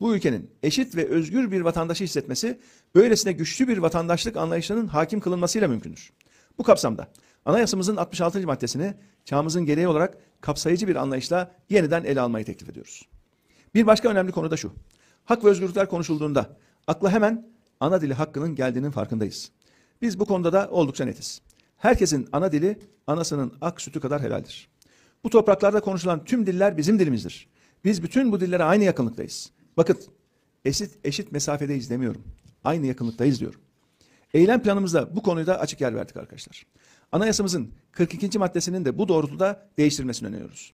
bu ülkenin eşit ve özgür bir vatandaşı hissetmesi, böylesine güçlü bir vatandaşlık anlayışının hakim kılınmasıyla mümkündür. Bu kapsamda anayasamızın 66. maddesini çağımızın gereği olarak kapsayıcı bir anlayışla yeniden ele almayı teklif ediyoruz. Bir başka önemli konu da şu. Hak ve özgürlükler konuşulduğunda akla hemen ana dili hakkının geldiğinin farkındayız. Biz bu konuda da oldukça netiz. Herkesin ana dili anasının ak sütü kadar helaldir. Bu topraklarda konuşulan tüm diller bizim dilimizdir. Biz bütün bu dillere aynı yakınlıktayız. Bakın eşit, eşit mesafedeyiz demiyorum. Aynı yakınlıkta izliyorum. Eylem planımızda bu konuda açık yer verdik arkadaşlar. Anayasamızın 42. maddesinin de bu doğrultuda değiştirmesini öneriyoruz.